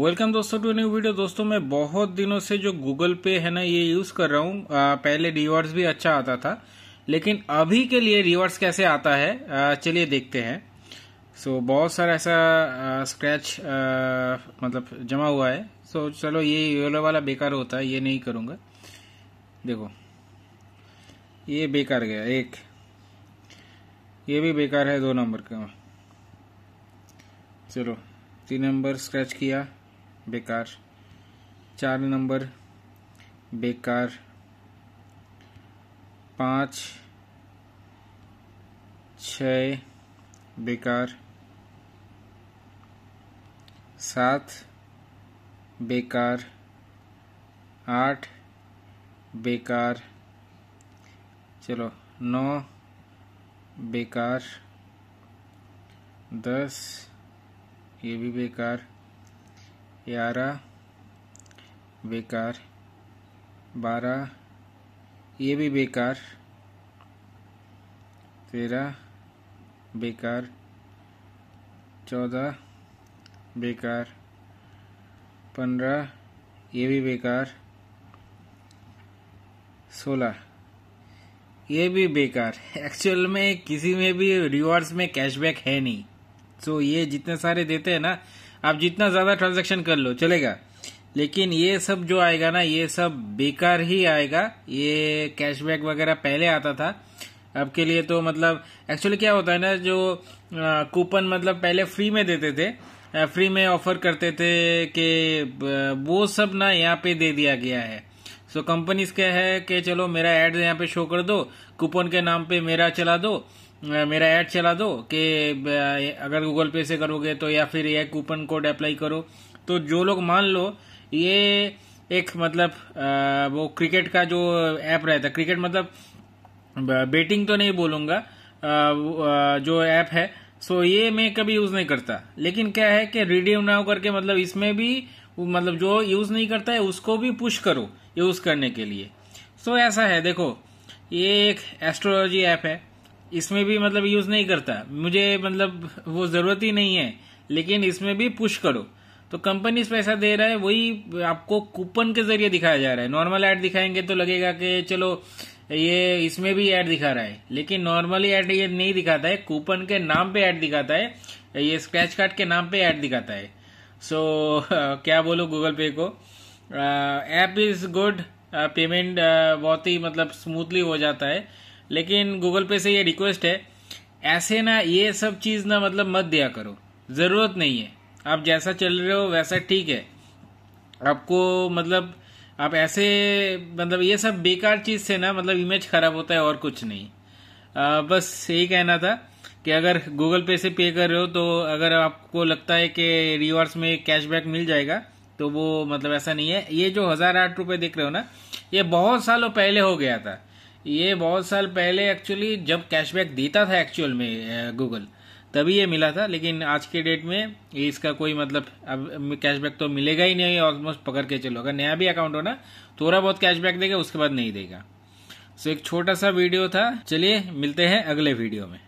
welcome दोस्तों to new video दोस्तों मैं बहुत दिनों से जो गूगल पे है ना ये यूज़ कर रहा हूँ पहले रिवार्ड्स भी अच्छा आता था लेकिन अभी के लिए रिवार्ड्स कैसे आता है चलिए देखते हैं सो so, बहुत सारा ऐसा स्क्रैच मतलब जमा हुआ है सो so, चलो ये येलो वाला बेकार होता है ये नहीं करूँगा देखो ये बेकार गया एक ये भी बेकार है दो नंबर का चलो तीन नंबर स्क्रैच किया बेकार चार नंबर बेकार पाँच छ बेकार सात बेकार आठ बेकार चलो नौ बेकार दस ये भी बेकार ग्यारह बेकार बारह ये भी बेकार तेरह बेकार चौदह बेकार पंद्रह ये भी बेकार सोलह ये भी बेकार एक्चुअल में किसी में भी रिवॉर्ड्स में कैशबैक है नहीं सो so, ये जितने सारे देते हैं ना आप जितना ज़्यादा ट्रांजेक्शन कर लो चलेगा लेकिन ये सब जो आएगा ना ये सब बेकार ही आएगा ये कैशबैक वगैरह पहले आता था आपके लिए तो मतलब एक्चुअली क्या होता है ना जो कूपन मतलब पहले फ्री में देते थे फ्री में ऑफर करते थे कि वो सब ना यहाँ पे दे दिया गया है सो कंपनीज क्या है कि चलो मेरा एड यहाँ पे शो कर दो कूपन के नाम पे मेरा चला दो मेरा ऐड चला दो कि अगर गूगल पे से करोगे तो या फिर यह कूपन कोड अप्लाई करो तो जो लोग मान लो ये एक मतलब वो क्रिकेट का जो ऐप रहता है क्रिकेट मतलब बेटिंग तो नहीं बोलूंगा जो ऐप है सो ये मैं कभी यूज़ नहीं करता लेकिन क्या है कि रिडीम नाउ करके मतलब इसमें भी मतलब जो यूज़ नहीं करता है उसको भी पुश करो यूज़ करने के लिए सो ऐसा है देखो ये एक एस्ट्रोलॉजी ऐप है इसमें भी मतलब यूज नहीं करता मुझे मतलब वो जरूरत ही नहीं है लेकिन इसमें भी पुश करो तो कंपनी पैसा दे रहा है वही आपको कूपन के जरिए दिखाया जा रहा है नॉर्मल ऐड दिखाएंगे तो लगेगा कि चलो ये इसमें भी ऐड दिखा रहा है लेकिन नॉर्मली ऐड ये नहीं दिखाता है कूपन के नाम पे ऐड दिखाता है ये स्क्रैच कार्ड के नाम पे ऐड दिखाता है सो so, क्या बोलो गूगल पे को ऐप इज गुड पेमेंट बहुत ही मतलब स्मूथली हो जाता है लेकिन गूगल पे से ये रिक्वेस्ट है ऐसे ना ये सब चीज़ ना मतलब मत दिया करो ज़रूरत नहीं है आप जैसा चल रहे हो वैसा ठीक है आपको मतलब आप ऐसे मतलब ये सब बेकार चीज़ से ना मतलब इमेज ख़राब होता है और कुछ नहीं आ, बस यही कहना था कि अगर गूगल पे से पे कर रहे हो तो अगर आपको लगता है कि रिवॉर्ड्स में कैशबैक मिल जाएगा तो वो मतलब ऐसा नहीं है ये जो हज़ार आठ रुपये देख रहे हो ना ये बहुत सालों पहले हो गया था ये बहुत साल पहले एक्चुअली जब कैशबैक देता था एक्चुअल में गूगल तभी ये मिला था लेकिन आज के डेट में इसका कोई मतलब अब कैशबैक तो मिलेगा ही नहीं ऑलमोस्ट पकड़ के चलो अगर नया भी अकाउंट हो ना थोड़ा बहुत कैशबैक देगा उसके बाद नहीं देगा सो एक छोटा सा वीडियो था चलिए मिलते हैं अगले वीडियो में